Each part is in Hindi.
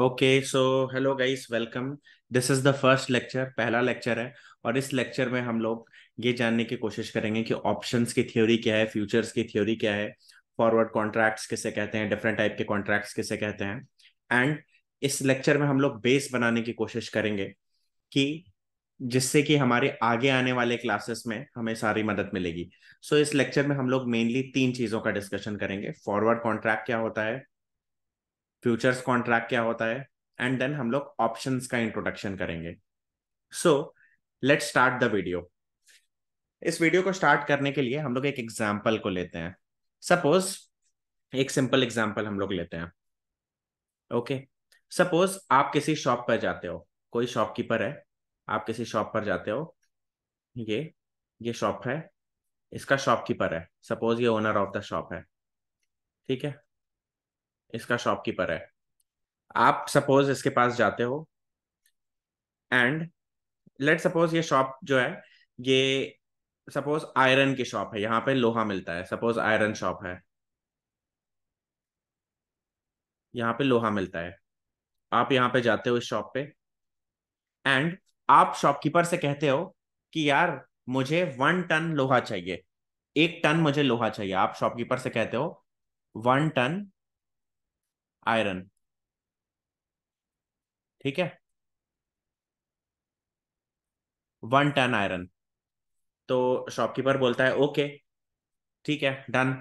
Okay so hello guys welcome this is the first lecture पहला लेक्चर है और इस लेक्चर में हम लोग ये जानने की कोशिश करेंगे कि ऑप्शंस की थ्योरी क्या है फ्यूचर्स की थ्योरी क्या है फॉरवर्ड कॉन्ट्रैक्ट्स किसे कहते हैं डिफरेंट टाइप के कॉन्ट्रैक्ट्स किसे कहते हैं एंड इस लेक्चर में हम लोग बेस बनाने की कोशिश करेंगे कि जिससे कि हमारे आगे आने वाले क्लासेस में हमें सारी मदद मिलेगी सो so, इस लेक्चर में हम लोग मेनली तीन चीज़ों का डिस्कशन करेंगे फॉरवर्ड कॉन्ट्रैक्ट क्या होता है फ्यूचर्स कॉन्ट्रैक्ट क्या होता है एंड देन हम लोग ऑप्शन का इंट्रोडक्शन करेंगे so let start the video इस वीडियो को स्टार्ट करने के लिए हम लोग एक एग्जाम्पल को लेते हैं सपोज एक सिंपल एग्जाम्पल हम लोग लेते हैं ओके okay. सपोज आप किसी शॉप पर जाते हो कोई शॉपकीपर है आप किसी शॉप पर जाते हो ये ये शॉप है इसका शॉपकीपर है सपोज ये ओनर ऑफ द शॉप है ठीक है इसका शॉपकीपर है आप सपोज इसके पास जाते हो एंड लेट सपोज ये शॉप जो है ये सपोज आयरन की शॉप है यहाँ पे लोहा मिलता है सपोज आयरन शॉप है यहाँ पे लोहा मिलता है आप यहाँ पे जाते हो इस शॉप पे एंड आप शॉपकीपर से कहते हो कि यार मुझे वन टन लोहा चाहिए एक टन मुझे लोहा चाहिए आप शॉपकीपर से कहते हो वन टन आयरन ठीक है वन टन आयरन तो शॉपकीपर बोलता है ओके ठीक है डन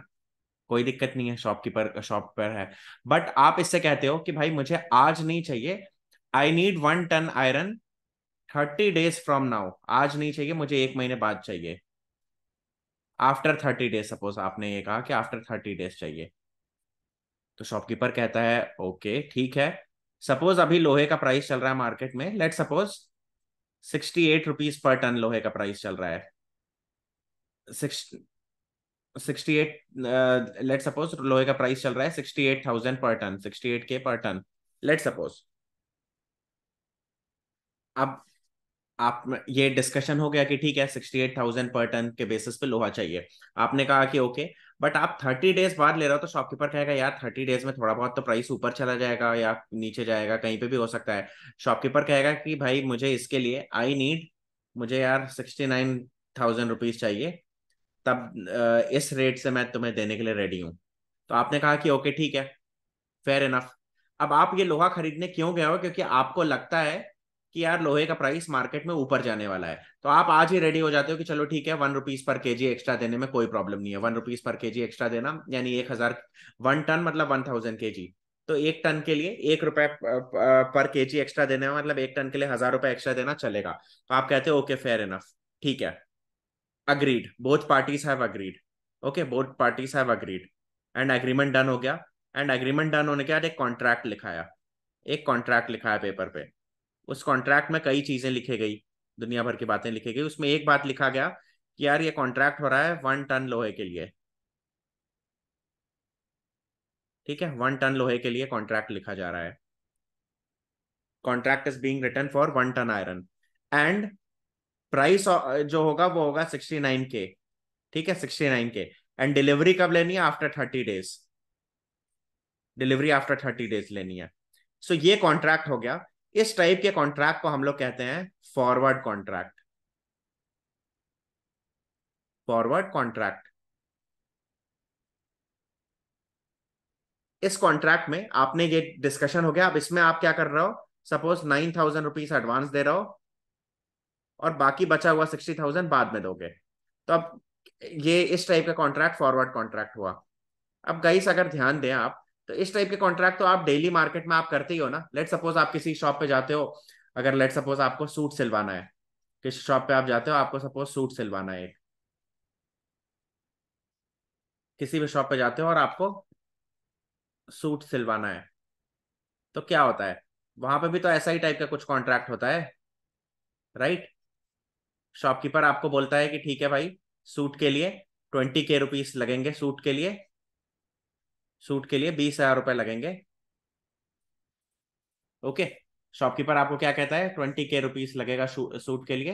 कोई दिक्कत नहीं है शॉपकीपर शॉप पर है बट आप इससे कहते हो कि भाई मुझे आज नहीं चाहिए I need one ton iron thirty days from now आज नहीं चाहिए मुझे एक महीने बाद चाहिए आफ्टर थर्टी डेज सपोज आपने ये कहा कि आफ्टर थर्टी डेज चाहिए तो शॉपकीपर कहता है ओके ठीक है सपोज अभी लोहे का प्राइस चल रहा है मार्केट में let suppose sixty eight rupees per ton लोहे का प्राइस चल रहा है सिक्सटी एट लेट सपोज लोहे का प्राइस चल रहा है sixty eight thousand per ton sixty eight K per ton let suppose अब आप ये डिस्कशन हो गया कि ठीक है sixty eight thousand per ton के बेसिस पे लोहा चाहिए आपने कहा कि ओके बट आप थर्टी डेज बाद ले रहे हो तो शॉपकीपर कहेगा यार थर्टी डेज में थोड़ा बहुत तो प्राइस ऊपर चला जाएगा या नीचे जाएगा कहीं पे भी हो सकता है शॉपकीपर कहेगा कि भाई मुझे इसके लिए आई नीड मुझे यार सिक्सटी नाइन थाउजेंड रुपीज चाहिए तब इस रेट से मैं तुम्हें देने के लिए रेडी हूँ तो आपने कहा कि ओके ठीक है फेयर इनफ अब आप ये लोहा खरीदने क्यों गए हो क्योंकि आपको लगता है कि यार लोहे का प्राइस मार्केट में ऊपर जाने वाला है तो आप आज ही रेडी हो जाते हो कि चलो ठीक है one rupees per KG extra देने में कोई प्रॉब्लम नहीं है one rupees per KG extra देना यानी एक हजार वन टन मतलब वन थाउजेंड के जी तो एक टन के लिए एक रुपए पर के जी एक्स्ट्रा देने में मतलब एक टन के लिए हजार रुपए एक्स्ट्रा देना चलेगा तो आप कहते हो ओके फेयर इनफ ठीक है agreed both parties have agreed okay both parties have agreed and agreement done हो गया एंड एग्रीमेंट डन होने के बाद एक कॉन्ट्रैक्ट लिखाया एक कॉन्ट्रैक्ट लिखाया पेपर पे उस कॉन्ट्रैक्ट में कई चीजें लिखी गई दुनिया भर की बातें लिखी गई उसमें एक बात लिखा गया कि यार ये कॉन्ट्रैक्ट हो रहा है वन टन लोहे के लिए ठीक है वन टन लोहे के लिए कॉन्ट्रैक्ट लिखा जा रहा है contract is being written for one ton iron and price जो होगा वो होगा सिक्सटी नाइन के ठीक है sixty nine K and delivery कब लेनी है after thirty days delivery after thirty days लेनी है सो so, ये कॉन्ट्रैक्ट हो गया इस टाइप के कॉन्ट्रैक्ट को हम लोग कहते हैं फॉरवर्ड कॉन्ट्रैक्ट फॉरवर्ड कॉन्ट्रैक्ट इस कॉन्ट्रैक्ट में आपने ये डिस्कशन हो गया अब इसमें आप क्या कर रहे हो suppose nine thousand rupees advance दे रहे हो और बाकी बचा हुआ सिक्सटी थाउजेंड बाद में दोगे तो अब ये इस टाइप का कॉन्ट्रैक्ट फॉरवर्ड कॉन्ट्रैक्ट हुआ अब गाइस अगर ध्यान दें आप तो इस टाइप के कॉन्ट्रैक्ट तो आप डेली मार्केट में आप करते ही हो ना लेट सपोज आप किसी शॉप पे जाते हो अगर लेट सपोज आपको सूट सिलवाना है किस शॉप पे आप जाते हो आपको सपोज सूट सिलवाना है किसी भी शॉप पे जाते हो और आपको सूट सिलवाना है तो क्या होता है वहां पे भी तो ऐसा ही टाइप का कुछ कॉन्ट्रैक्ट होता है राइट शॉपकीपर आपको बोलता है कि ठीक है भाई सूट के लिए ट्वेंटी के रुपीज लगेंगे सूट के लिए सूट के लिए बीस हजार रुपए लगेंगे ओके शॉपकीपर आपको क्या कहता है ट्वेंटी के रुपीज लगेगा सूट के लिए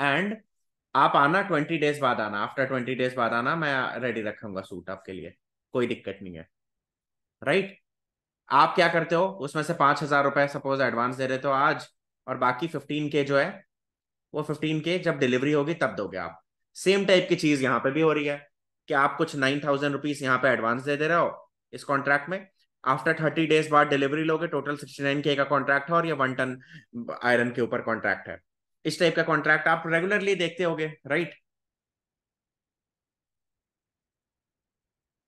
एंड आप आना ट्वेंटी डेज बाद आना आफ्टर ट्वेंटी डेज बाद आना मैं रेडी रखूंगा सूट आपके लिए कोई दिक्कत नहीं है राइट right? आप क्या करते हो उसमें से पांच हजार रुपए सपोज एडवांस दे रहे हो आज और बाकी फिफ्टीन के जो है वो फिफ्टीन के जब डिलीवरी होगी तब दोगे आप सेम टाइप की चीज यहाँ पे भी हो रही है कि आप कुछ नाइन थाउजेंड रुपीज यहाँ पे एडवांस दे दे रहे हो इस कॉन्ट्रैक्ट में आफ्टर थर्टी डेज बाद डिलीवरी लोगे टोटल सिक्सटी नाइन के का कॉन्ट्रैक्ट है और ये वन टन आयरन के ऊपर कॉन्ट्रैक्ट है इस टाइप का कॉन्ट्रैक्ट आप रेगुलरली देखते होगे राइट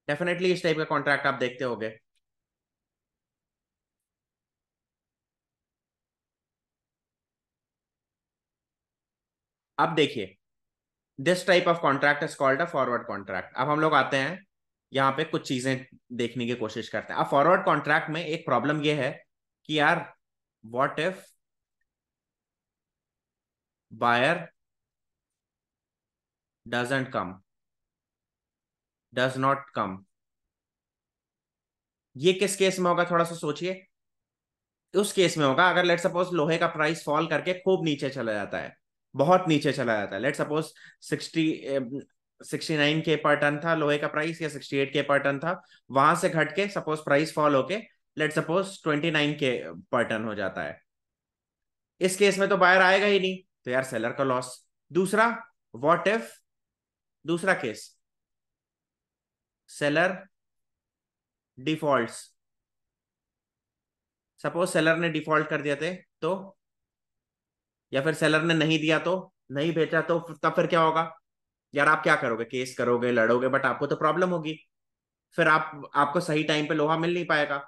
डेफिनेटली इस टाइप का कॉन्ट्रैक्ट आप देखते होगे अब देखिए this type of contract is called a forward contract अब हम लोग आते हैं यहाँ पे कुछ चीजें देखने की कोशिश करते हैं अब फॉरवर्ड कॉन्ट्रैक्ट में एक प्रॉब्लम यह है कि यार what if buyer doesn't come does not come ये किस केस में होगा थोड़ा सा सोचिए उस केस में होगा अगर लेट सपोज लोहे का प्राइस फॉल करके खूब नीचे चला जाता है बहुत नीचे चला जाता है let suppose sixty sixty nine K per ton था लोहे का प्राइस या sixty eight K per ton था वहां से घट के सपोज प्राइस फॉल होके let suppose twenty nine K per ton हो जाता है इस केस में तो बायर आएगा ही नहीं तो यार सेलर का लॉस दूसरा वॉट इफ दूसरा case seller default suppose seller ने डिफॉल्ट कर दिया थे तो या फिर सेलर ने नहीं दिया तो नहीं भेजा तो तब फिर क्या होगा यार आप क्या करोगे केस करोगे लड़ोगे बट आपको तो प्रॉब्लम होगी फिर आप आपको सही टाइम पे लोहा मिल नहीं पाएगा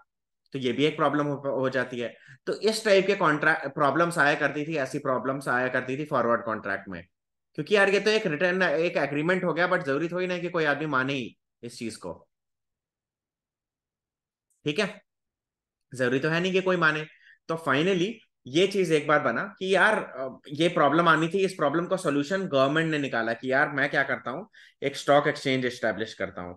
तो ये भी एक प्रॉब्लम हो, हो जाती है तो इस टाइप के कॉन्ट्रैक्ट प्रॉब्लम्स आया करती थी ऐसी प्रॉब्लम्स आया करती थी फॉरवर्ड कॉन्ट्रैक्ट में क्योंकि यार ये तो एक रिटर्न एक एग्रीमेंट हो गया बट जरूरी थोड़ी ना कि कोई आदमी माने ही इस चीज को ठीक है जरूरी तो है नहीं कि कोई माने तो फाइनली ये चीज एक बार बना कि यार ये प्रॉब्लम आनी थी इस प्रॉब्लम का सोल्यूशन गवर्नमेंट ने निकाला कि यार मैं क्या करता हूं एक स्टॉक एक्सचेंज एस्टेब्लिश करता हूं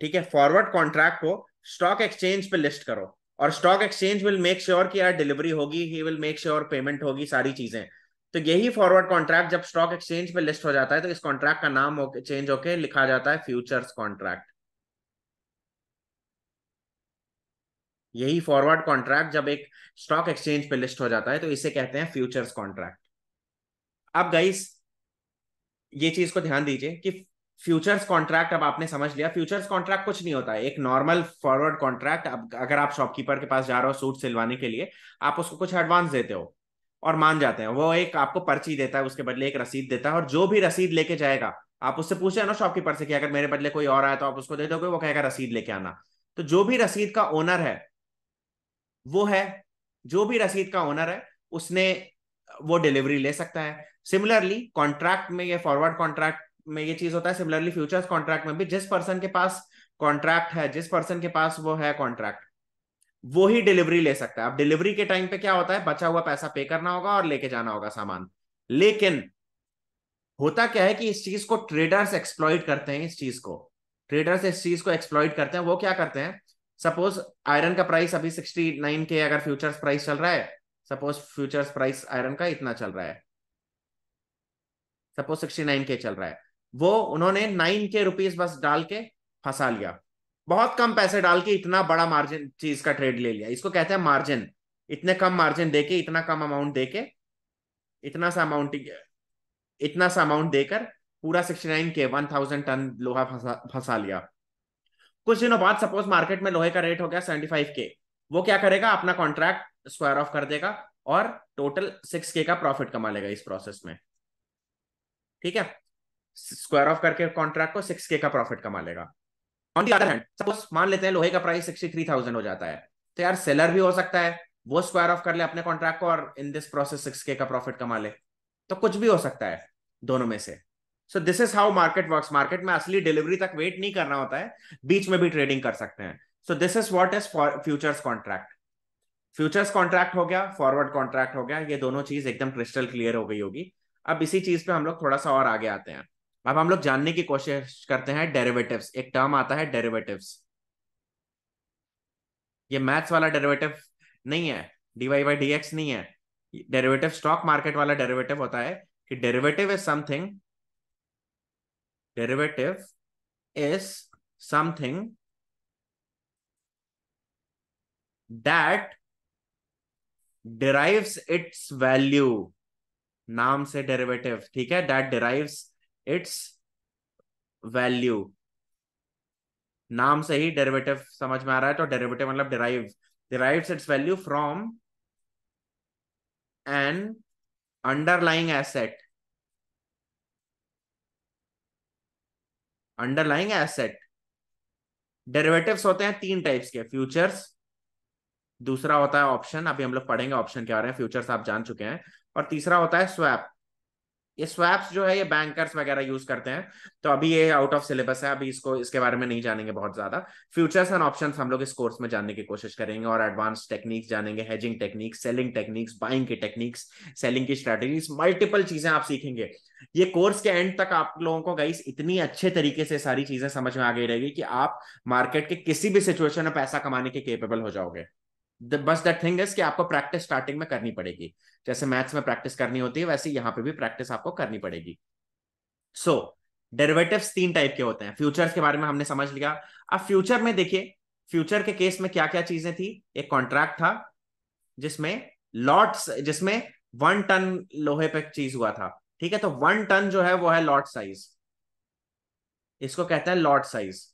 ठीक है फॉरवर्ड कॉन्ट्रैक्ट को स्टॉक एक्सचेंज पे लिस्ट करो और stock exchange will make sure कि यार डिलीवरी होगी ही विल मेक श्योर पेमेंट होगी सारी चीजें तो यही फॉरवर्ड कॉन्ट्रैक्ट जब स्टॉक एक्सचेंज पे लिस्ट हो जाता है तो इस कॉन्ट्रैक्ट का नाम हो, चेंज होके लिखा जाता है फ्यूचर्स कॉन्ट्रैक्ट यही फॉरवर्ड कॉन्ट्रैक्ट जब एक स्टॉक एक्सचेंज पे लिस्ट हो जाता है तो इसे कहते हैं फ्यूचर्स कॉन्ट्रैक्ट अब गाइस ये चीज को ध्यान दीजिए कि फ्यूचर्स कॉन्ट्रैक्ट अब आपने समझ लिया फ्यूचर्स कॉन्ट्रैक्ट कुछ नहीं होता है एक नॉर्मल फॉरवर्ड कॉन्ट्रैक्ट अब अगर आप शॉपकीपर के पास जा रहे हो सूट सिलवाने के लिए आप उसको कुछ एडवांस देते हो और मान जाते हैं वो एक आपको पर्ची देता है उसके बदले एक रसीद देता है और जो भी रसीद लेके जाएगा आप उससे पूछे ना शॉपकीपर से कि अगर मेरे बदले कोई और आया तो आप उसको दे दोगे वो कहेगा रसीद लेके आना तो जो भी रसीद का ओनर है वो है जो भी रसीद का ओनर है उसने वो डिलीवरी ले सकता है सिमिलरली कॉन्ट्रैक्ट में ये फॉरवर्ड कॉन्ट्रैक्ट में ये चीज होता है सिमिलरली फ्यूचर्स कॉन्ट्रैक्ट में भी जिस पर्सन के पास कॉन्ट्रैक्ट है जिस पर्सन के पास वो है कॉन्ट्रैक्ट वो ही डिलीवरी ले सकता है अब डिलीवरी के टाइम पे क्या होता है बचा हुआ पैसा पे करना होगा और लेके जाना होगा सामान लेकिन होता क्या है कि इस चीज को ट्रेडर्स एक्सप्लॉइट करते हैं इस चीज को ट्रेडर्स इस चीज को एक्सप्लॉइट करते हैं वो क्या करते हैं सपोज आयरन का प्राइस अभी सिक्सटी नाइन के अगर फ्यूचर्स प्राइस चल रहा है सपोज फ्यूचर्स प्राइस आयरन का इतना चल रहा है सपोज सिक्सटी नाइन के चल रहा है वो उन्होंने नाइन के रुपीज बस डाल के फंसा लिया बहुत कम पैसे डाल के इतना बड़ा मार्जिन चीज का ट्रेड ले लिया इसको कहते हैं मार्जिन इतने कम मार्जिन देके इतना कम अमाउंट देके इतना सा अमाउंट इतना सा अमाउंट देकर पूरा sixty nine K one thousand ton लोहा फंसा लिया कुछ दिनों बाद सपोज मार्केट में लोहे का रेट हो गया सेवेंटी फाइव के वो क्या करेगा अपना कॉन्ट्रैक्ट स्क्वायर ऑफ कर देगा और टोटल सिक्स के का प्रॉफिट कमा लेगा इस प्रोसेस में ठीक है स्क्वायर ऑफ करके कॉन्ट्रैक्ट को सिक्स के का प्रॉफिट कमा लेगा on the other hand suppose मान लेते हैं लोहे का प्राइस सिक्सटी थ्री थाउजेंड हो जाता है तो यार सेलर भी हो सकता है वो स्क्वायर ऑफ कर ले अपने कॉन्ट्रैक्ट को और in this process six K का प्रॉफिट कमा ले तो कुछ भी हो सकता है दोनों में से so this is how market work market में असली डिलीवरी तक वेट नहीं करना होता है बीच में भी ट्रेडिंग कर सकते हैं so this is what is futures contract futures contract हो गया फॉरवर्ड कॉन्ट्रैक्ट हो गया ये दोनों चीज एकदम क्रिस्टल क्लियर हो गई होगी अब इसी चीज पे हम लोग थोड़ा सा और आगे आते हैं अब हम लोग जानने की कोशिश करते हैं डेरिवेटिव्स एक टर्म आता है डेरिवेटिव्स ये मैथ्स वाला डेरिवेटिव नहीं है डीवाई बाई डी एक्स नहीं है डेरिवेटिव स्टॉक मार्केट वाला डेरिवेटिव होता है कि derivative is something derivative is something that derives its value नाम से डेरिवेटिव ठीक है दैट डिराइव्स इट्स वैल्यू नाम से ही डेरिवेटिव समझ में आ रहा है तो डेरिवेटिव मतलब derive derives its value from an underlying asset underlying asset derivatives होते हैं तीन टाइप्स के फ्यूचर्स दूसरा होता है ऑप्शन अभी हम लोग पढ़ेंगे ऑप्शन क्या रहे हैं फ्यूचर्स आप जान चुके हैं और तीसरा होता है स्वैप ये स्वैप्स जो है ये बैंकर्स वगैरह यूज करते हैं तो अभी ये आउट ऑफ सिलेबस है अभी इसको इसके बारे में नहीं जानेंगे बहुत ज्यादा फ्यूचर्स एंड ऑप्शन हम लोग इस कोर्स में जानने की कोशिश करेंगे और एडवांस टेक्निक्स जानेंगे hedging techniques selling techniques buying की टेक्निक्स सेलिंग की स्ट्रेटेजीज मल्टीपल चीजें आप सीखेंगे ये कोर्स के एंड तक आप लोगों को गाइस इतनी अच्छे तरीके से सारी चीजें समझ में आ गई रहेगी कि आप मार्केट के किसी भी सिचुएशन में पैसा कमाने के केपेबल हो जाओगे बस दैट थिंग इज कि आपको प्रैक्टिस स्टार्टिंग में करनी पड़ेगी जैसे मैथ्स में प्रैक्टिस करनी होती है वैसे यहाँ पे भी प्रैक्टिस आपको करनी पड़ेगी सो so, डेरिवेटिव तीन टाइप के होते हैं फ्यूचर के बारे में हमने समझ लिया अब फ्यूचर में देखिए फ्यूचर के केस में क्या क्या चीजें थी एक कॉन्ट्रैक्ट था जिसमें लॉट जिसमें वन टन लोहे पे चीज हुआ था ठीक है तो वन टन जो है वो है लॉट साइज इसको कहते हैं लॉट साइज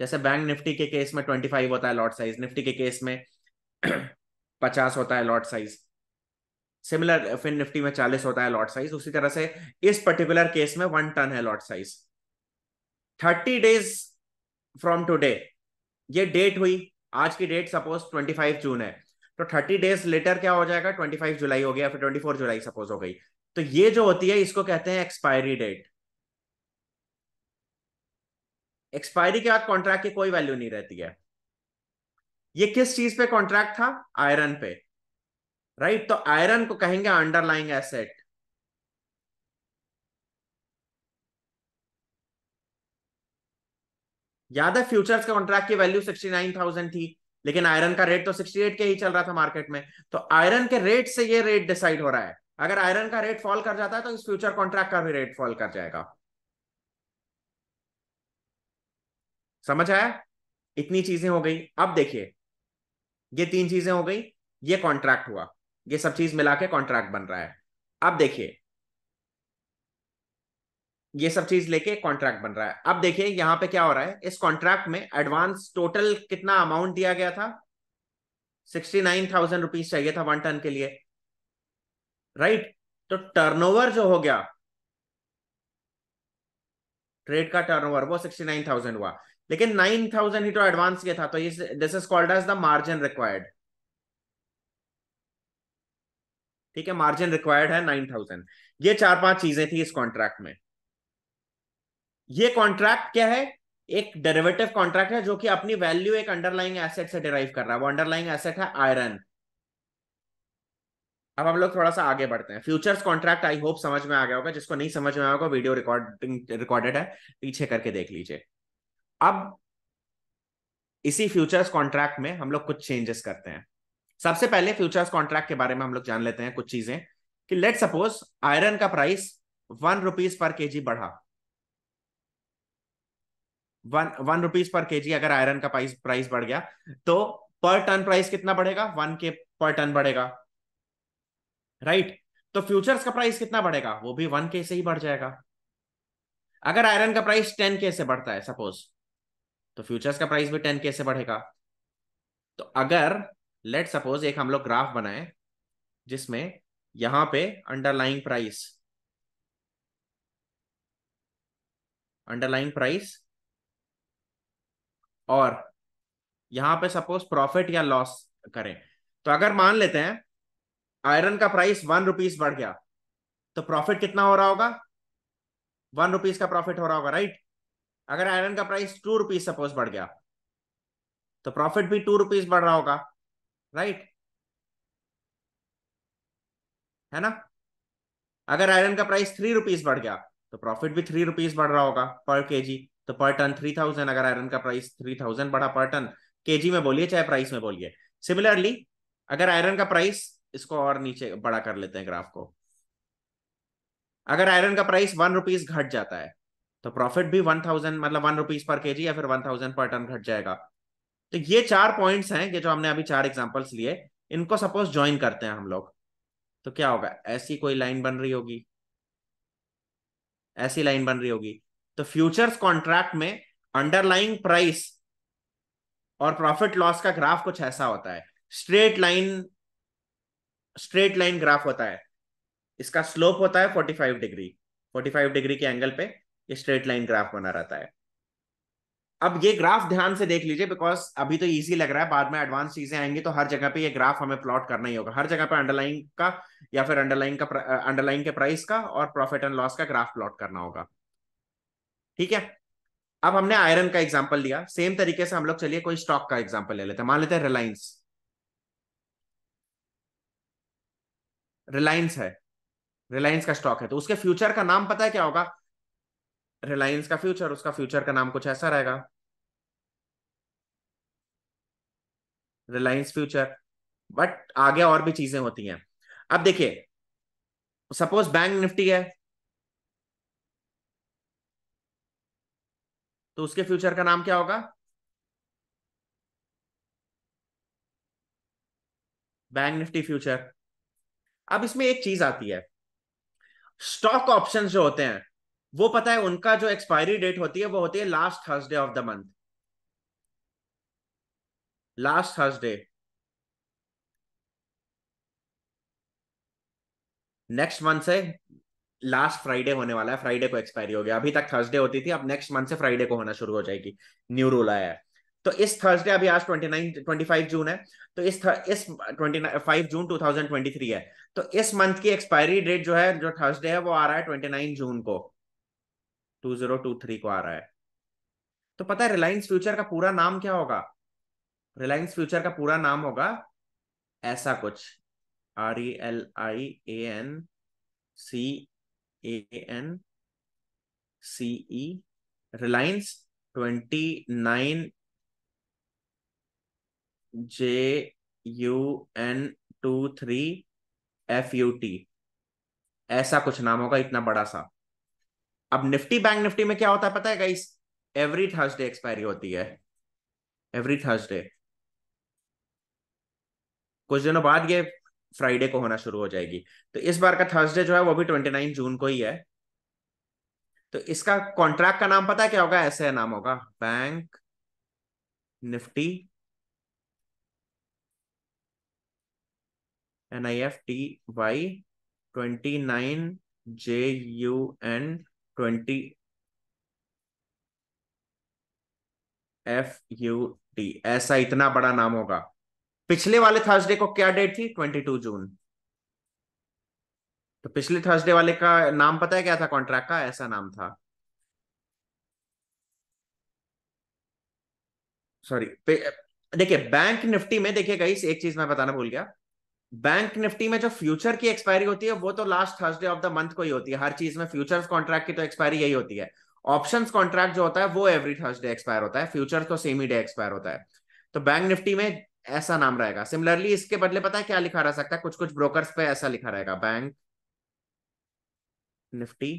जैसे बैंक निफ्टी के केस में ट्वेंटी फाइव होता है लॉट साइज निफ्टी के केस में पचास होता है lot size similar Fin Nifty में चालीस होता है लॉट साइज उसी तरह से इस पर्टिकुलर केस में वन टन है lot size thirty days from today ये डेट हुई आज की date suppose twenty five June है तो थर्टी डेज लेटर क्या हो जाएगा ट्वेंटी फाइव जुलाई हो गया फिर ट्वेंटी फोर जुलाई सपोज हो गई तो ये जो होती है इसको कहते हैं एक्सपायरी डेट एक्सपायरी के बाद कॉन्ट्रैक्ट की कोई वैल्यू नहीं रहती है ये किस चीज पे कॉन्ट्रैक्ट था आयरन पे राइट तो आयरन को कहेंगे अंडरलाइंग एसेट याद है फ्यूचर्स के कॉन्ट्रैक्ट की वैल्यू सिक्सटी नाइन थाउजेंड थी लेकिन आयरन का रेट तो सिक्सटी एट के ही चल रहा था मार्केट में तो आयरन के रेट से ये रेट डिसाइड हो रहा है अगर आयरन का रेट फॉल कर जाता है तो इस फ्यूचर कॉन्ट्रैक्ट का भी रेट फॉल कर जाएगा समझ आया इतनी चीजें हो गई अब देखिए ये तीन चीजें हो गई ये कॉन्ट्रैक्ट हुआ ये सब चीज मिला के कॉन्ट्रैक्ट बन रहा है अब देखिए ये सब चीज लेके कॉन्ट्रैक्ट बन रहा है अब देखिए यहां पे क्या हो रहा है इस कॉन्ट्रैक्ट में एडवांस टोटल कितना अमाउंट दिया गया था सिक्सटी नाइन थाउजेंड रुपीज चाहिए था वन टन के लिए राइट तो टर्नओवर जो हो गया ट्रेड का टर्नओवर वो सिक्सटी नाइन थाउजेंड हुआ लेकिन नाइन थाउजेंड ही तो एडवांस के था तो ये this is called as the margin required ठीक है मार्जिन रिक्वायर्ड है नाइन थाउजेंड ये चार पांच चीजें थी इस कॉन्ट्रैक्ट में ये कॉन्ट्रैक्ट क्या है एक डेरिवेटिव कॉन्ट्रैक्ट है जो कि अपनी वैल्यू एक अंडरलाइंग एसेट से डिराइव कर रहा है वो अंडरलाइंग एसेट है आयरन अब हम लोग थोड़ा सा आगे बढ़ते हैं फ्यूचर्स कॉन्ट्रैक्ट आई होप समझ में आ गया होगा जिसको नहीं समझ में आया होगा वीडियो रिकॉर्डिंग रिकॉर्डेड है पीछे करके देख लीजिए अब इसी फ्यूचर्स कॉन्ट्रैक्ट में हम लोग कुछ चेंजेस करते हैं सबसे पहले फ्यूचर्स कॉन्ट्रैक्ट के बारे में हम लोग जान लेते हैं कुछ चीजें कि लेट सपोज आयरन का price one rupees per K बढ़ा one one rupees per KG अगर आयरन का प्राइस प्राइस बढ़ गया तो पर टन प्राइस कितना बढ़ेगा वन के पर टन बढ़ेगा राइट right? तो फ्यूचर्स का प्राइस कितना बढ़ेगा वो भी वन के से ही बढ़ जाएगा अगर आयरन का प्राइस टेन के से बढ़ता है सपोज तो फ्यूचर्स का प्राइस भी टेन के से बढ़ेगा तो अगर लेट सपोज एक हम लोग ग्राफ बनाए जिसमें यहां पे अंडरलाइंग प्राइस अंडरलाइंग प्राइस और यहां पे सपोज प्रॉफिट या लॉस करें तो अगर मान लेते हैं आयरन का प्राइस वन रुपीज बढ़ गया तो प्रॉफिट कितना हो रहा होगा वन रुपीज का प्रॉफिट हो रहा होगा राइट अगर आयरन का प्राइस टू रुपीज सपोज बढ़ गया तो प्रॉफिट भी टू रुपीज बढ़ रहा होगा राइट है ना अगर आयरन का प्राइस थ्री रुपीज बढ़ गया तो प्रॉफिट भी थ्री रुपीज बढ़ रहा होगा पर केजी तो पर टन थ्री थाउजेंड अगर आयरन का प्राइस थ्री थाउजेंड बढ़ा पर टन केजी में बोलिए चाहे प्राइस में बोलिए सिमिलरली अगर आयरन का प्राइस इसको और नीचे बड़ा कर लेते हैं ग्राफ को अगर आयरन का प्राइस वन रुपीज घट जाता है तो प्रॉफिट भी वन थाउजेंड मतलब वन रुपीज पर के जी या फिर वन थाउजेंड पर टन घट जाएगा तो ये चार पॉइंट्स हैं ये जो हमने अभी चार एग्जाम्पल्स लिए इनको सपोज ज्वाइन करते हैं हम लोग तो क्या होगा ऐसी कोई लाइन बन रही होगी ऐसी लाइन बन रही होगी तो फ्यूचर्स कॉन्ट्रैक्ट में अंडरलाइंग प्राइस और प्रॉफिट लॉस का ग्राफ कुछ ऐसा होता है straight line straight line graph होता है इसका स्लोप होता है 45 डिग्री 45 डिग्री के एंगल पे ये स्ट्रेट लाइन ग्राफ बना रहता है अब ये ग्राफ ध्यान से देख लीजिए बिकॉज अभी तो इजी लग रहा है बाद में एडवांस चीजें आएंगी तो हर जगह पे ये ग्राफ हमें प्लॉट करना ही होगा हर जगह पे अंडरलाइन का या फिर अंडरलाइन का अंडरलाइन के प्राइस का और प्रॉफिट एंड लॉस का ग्राफ प्लॉट करना होगा ठीक है अब हमने आयरन का एग्जाम्पल लिया सेम तरीके से हम लोग चलिए कोई स्टॉक का एग्जाम्पल ले लेते हैं मान लेते हैं रिलायंस रिलायंस है रिलायंस का स्टॉक है तो उसके फ्यूचर का नाम पता है क्या होगा रिलायंस का फ्यूचर उसका फ्यूचर का नाम कुछ ऐसा रहेगा रिलायंस फ्यूचर बट आगे और भी चीजें होती हैं अब देखिए सपोज बैंक निफ्टी है तो उसके फ्यूचर का नाम क्या होगा बैंक निफ्टी फ्यूचर अब इसमें एक चीज आती है स्टॉक ऑप्शंस जो होते हैं वो पता है उनका जो एक्सपायरी डेट होती है वो होती है last Thursday of the month last Thursday next month से लास्ट फ्राइडे होने वाला है फ्राइडे को एक्सपायरी हो गया अभी तक थर्सडे होती थी अब नेक्स्ट मंथ से फ्राइडे को होना शुरू हो जाएगी न्यू रूल आया है तो इस थर्सडे अभी आज twenty nine twenty five June है तो इस इस five June two thousand twenty three है तो इस मंथ की एक्सपायरी डेट जो है जो थर्सडे है वो आ रहा है ट्वेंटी नाइन जून को टू जीरो टू थ्री को आ रहा है तो पता है रिलायंस फ्यूचर का पूरा नाम क्या होगा रिलायंस फ्यूचर का पूरा नाम होगा ऐसा कुछ R E L I A N C A N C E Reliance twenty nine J U N two three F U T ऐसा कुछ नाम होगा इतना बड़ा सा अब निफ्टी बैंक निफ्टी में क्या होता है पता है गाइस एवरी थर्सडे एक्सपायरी होती है एवरी थर्सडे कुछ दिनों बाद ये फ्राइडे को होना शुरू हो जाएगी तो इस बार का थर्सडे जो है वो भी ट्वेंटी नाइन जून को ही है तो इसका कॉन्ट्रैक्ट का नाम पता है क्या होगा ऐसे नाम होगा bank Nifty N I F T Y twenty nine J U and twenty F U T ऐसा इतना बड़ा नाम होगा पिछले वाले थर्सडे को क्या डेट थी ट्वेंटी टू जून तो पिछले थर्सडे वाले का नाम पता है क्या था कॉन्ट्रैक्ट का ऐसा नाम था सॉरी देखिए बैंक निफ्टी में देखिए गई एक चीज मैं बताना भूल गया बैंक निफ्टी में जो फ्यूचर की एक्सपायरी होती है वो तो last Thursday of the month को ही होती है हर चीज में फ्यूचर्स कॉन्ट्रैक्ट की तो एक्सपायरी यही होती है ऑप्शंस कॉन्ट्रैक्ट जो होता है वो एवरी थर्सडे एक्सपायर होता है फ्यूचर तो सेम ही डे एक्सपायर होता है तो बैंक निफ्टी में ऐसा नाम रहेगा सिमिलरली इसके बदले पता है क्या लिखा रह सकता है कुछ कुछ ब्रोकर्स पे ऐसा लिखा रहेगा बैंक निफ्टी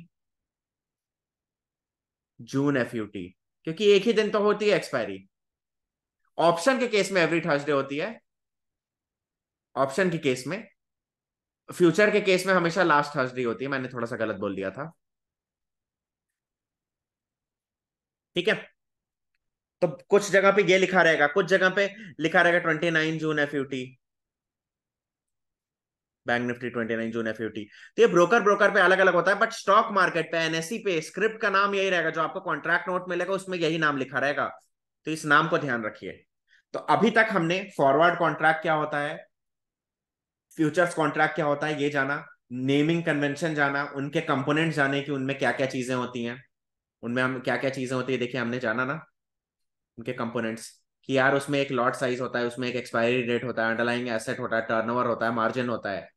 जून एफ क्योंकि एक ही दिन तो होती है एक्सपायरी ऑप्शन के केस में एवरी थर्सडे होती है ऑप्शन के केस में फ्यूचर के केस में हमेशा लास्ट थर्सडे होती है मैंने थोड़ा सा गलत बोल दिया था ठीक है तो कुछ जगह पे ये लिखा रहेगा कुछ जगह पे लिखा रहेगा twenty nine June F U T bank Nifty twenty nine June F U T तो ये ब्रोकर ब्रोकर पे अलग अलग होता है बट स्टॉक मार्केट पे एनएससी e पे स्क्रिप्ट का नाम यही रहेगा जो आपको कॉन्ट्रैक्ट नोट मिलेगा उसमें यही नाम लिखा रहेगा तो इस नाम को ध्यान रखिए तो अभी तक हमने फॉरवर्ड कॉन्ट्रैक्ट क्या होता है फ्यूचर्स कॉन्ट्रैक्ट क्या होता है ये जाना नेमिंग कन्वेंशन जाना उनके कंपोनेंट जाने की उनमें क्या क्या चीजें होती हैं उनमें हम क्या क्या चीजें होती है देखिए हमने जाना ना उनके कंपोनेंट्स कि यार उसमें एक लॉट साइज होता है उसमें एक एक्सपायरी डेट होता है अंडरलाइंग एसेट होता है टर्नओवर होता है मार्जिन होता है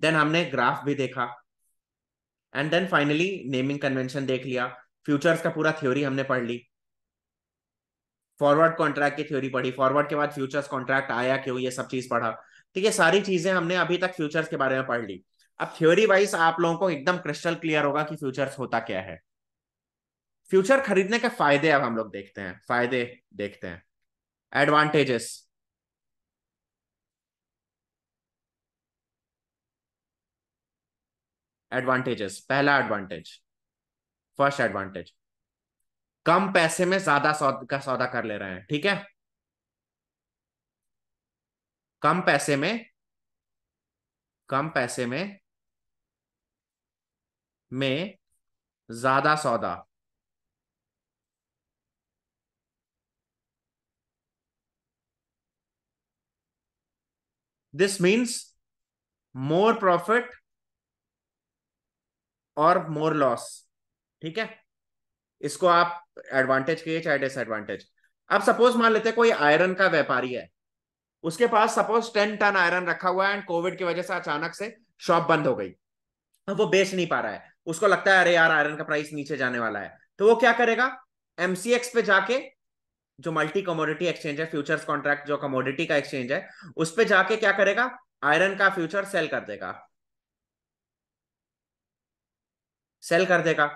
देन हमने ग्राफ भी देखा and then finally naming convention देख लिया फ्यूचर्स का पूरा थ्योरी हमने पढ़ ली फॉरवर्ड कॉन्ट्रैक्ट की थ्योरी पढ़ी फॉरवर्ड के बाद फ्यूचर्स कॉन्ट्रैक्ट आया क्यों ये सब चीज पढ़ा तो ये सारी चीजें हमने अभी तक फ्यूचर्स के बारे में पढ़ ली अब थ्योरी वाइज आप लोगों को एकदम क्रिस्टल क्लियर होगा कि फ्यूचर्स होता क्या है फ्यूचर खरीदने के फायदे अब हम लोग देखते हैं फायदे देखते हैं एडवांटेजेस एडवांटेजेस पहला एडवांटेज फर्स्ट एडवांटेज कम पैसे में ज्यादा सौद, का सौदा कर ले रहे हैं ठीक है कम पैसे में कम पैसे में में ज्यादा सौदा दिस मीन्स मोर प्रॉफिट और मोर लॉस ठीक है इसको आप एडवांटेज कहिए चाहे डिसएडवांटेज अब सपोज मान लेते कोई आयरन का व्यापारी है उसके पास सपोज टेन टन आयरन रखा हुआ है एंड कोविड की वजह से अचानक से शॉप बंद हो गई वो बेच नहीं पा रहा है उसको लगता है अरे यार आयरन का प्राइस नीचे जाने वाला है तो वो क्या करेगा एमसीएक्स पे जाके जो मल्टी कमोडिटी एक्सचेंज है फ्यूचर्स कॉन्ट्रैक्ट जो कमोडिटी का एक्सचेंज है उस पर जाके क्या करेगा आयरन का फ्यूचर सेल कर देगा सेल कर देगा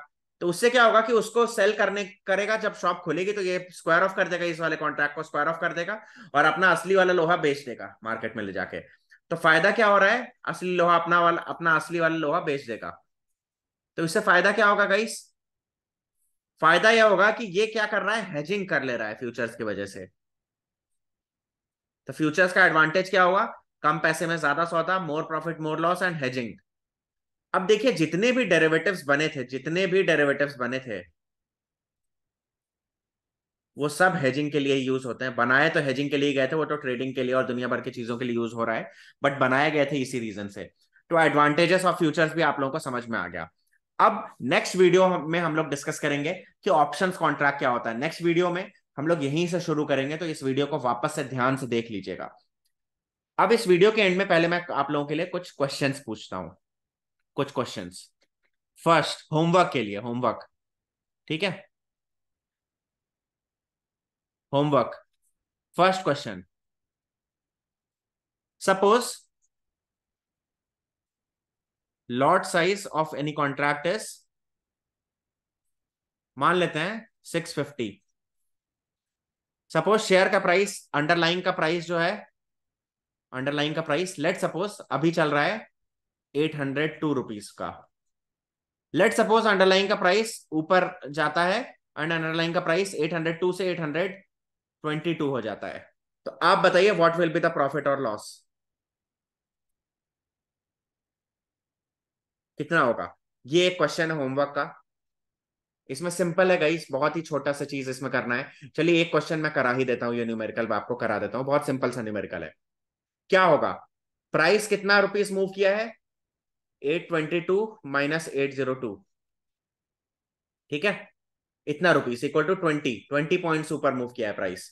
तो उससे क्या होगा कि उसको सेल करने करेगा जब शॉप खुलेगी तो ये स्क्वायर ऑफ कर देगा इस वाले कॉन्ट्रैक्ट को स्क्वायर ऑफ कर देगा और अपना असली वाला लोहा बेच देगा मार्केट में ले जाके तो फायदा क्या हो रहा है असली लोहा अपना वाला अपना असली वाला लोहा बेच देगा तो इससे फायदा क्या होगा गाइस फायदा यह होगा कि ये क्या कर रहा है हेजिंग कर ले रहा है फ्यूचर्स की वजह से तो फ्यूचर्स का एडवांटेज क्या होगा कम पैसे में ज्यादा सौदा more profit more loss and hedging अब देखिए जितने भी डेरिवेटिव्स बने थे जितने भी डेरिवेटिव्स बने थे वो सब हेजिंग के लिए यूज होते हैं बनाए तो हेजिंग के लिए गए थे वो तो ट्रेडिंग के लिए और दुनिया भर की चीजों के लिए यूज हो रहा है बट बनाए गए थे इसी रीजन से तो एडवांटेजेस ऑफ फ्यूचर्स भी आप लोगों को समझ में आ गया अब नेक्स्ट वीडियो में हम लोग डिस्कस करेंगे कि ऑप्शन कॉन्ट्रैक्ट क्या होता है नेक्स्ट वीडियो में हम लोग यहीं से शुरू करेंगे तो इस वीडियो को वापस से ध्यान से देख लीजिएगा अब इस वीडियो के एंड में पहले मैं आप लोगों के लिए कुछ क्वेश्चंस पूछता हूं कुछ क्वेश्चन फर्स्ट होमवर्क के लिए होमवर्क ठीक है homework first question suppose lot size of any contract is मान लेते हैं सिक्स फिफ्टी सपोज शेयर का प्राइस अंडरलाइन का प्राइस जो है अंडरलाइन का प्राइस लेट सपोज अभी चल रहा है एट हंड्रेड टू रुपीज का लेट सपोज अंडरलाइन का प्राइस ऊपर जाता है एंड अंडरलाइन का प्राइस एट हंड्रेड टू से एट हंड्रेड ट्वेंटी टू हो जाता है तो आप बताइए what will be the profit और लॉस कितना होगा ये एक क्वेश्चन है होमवर्क का इसमें सिंपल है गाइस बहुत ही छोटा सा चीज इसमें करना है चलिए एक क्वेश्चन मैं करा ही देता हूँ ये न्यूमेरिकल आपको करा देता हूँ बहुत सिंपल सा न्यूमेरिकल है क्या होगा प्राइस कितना रुपीस मूव किया है eight twenty two minus eight zero two ठीक है इतना rupees equal to twenty twenty point ऊपर मूव किया है प्राइस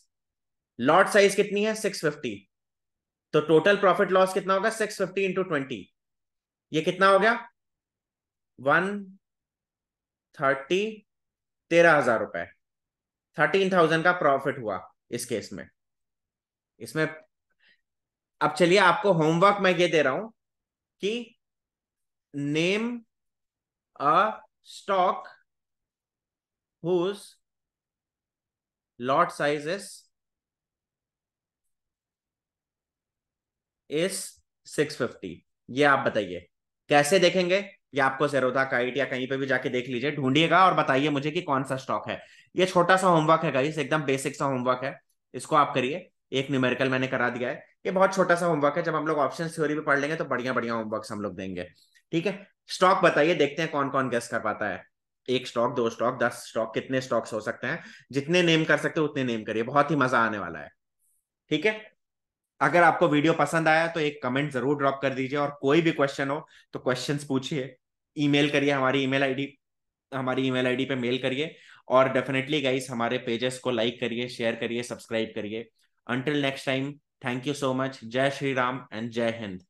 लॉट साइज कितनी है सिक्स फिफ्टी तो टोटल प्रॉफिट लॉस कितना होगा सिक्स फिफ्टी इंटू ट्वेंटी ये कितना हो गया वन थर्टी तेरह हजार रुपए थर्टीन थाउजेंड का प्रॉफिट हुआ इस केस में इसमें अब चलिए आपको होमवर्क मैं ये दे रहा हूं कि name a stock whose lot sizes is 650 ये आप बताइए कैसे देखेंगे ये आपको सेरोदा काइट या कहीं पे भी जाके देख लीजिए ढूंढिएगा और बताइए मुझे कि कौन सा स्टॉक है ये छोटा सा होमवर्क है गाइस एकदम बेसिक सा होमवर्क है इसको आप करिए एक न्यूमेरिकल मैंने करा दिया है ये बहुत छोटा सा होमवर्क है जब हम लोग ऑप्शन थ्योरी भी पढ़ लेंगे तो बढ़िया बढ़िया होमवर्क हम लोग देंगे ठीक है स्टॉक बताइए देखते हैं कौन कौन गेस कर पाता है एक स्टॉक दो स्टॉक दस स्टॉक कितने स्टॉक्स हो सकते हैं जितने नेम कर सकते हो उतने नेम करिए बहुत ही मजा आने वाला है ठीक है अगर आपको वीडियो पसंद आया तो एक कमेंट जरूर ड्रॉप कर दीजिए और कोई भी क्वेश्चन हो तो क्वेश्चन पूछिए ईमेल करिए हमारी ईमेल आईडी हमारी ईमेल आईडी पे मेल करिए और डेफिनेटली गाइस हमारे पेजेस को लाइक करिए शेयर करिए सब्सक्राइब करिए until next time thank you so much जय श्री राम एंड जय हिंद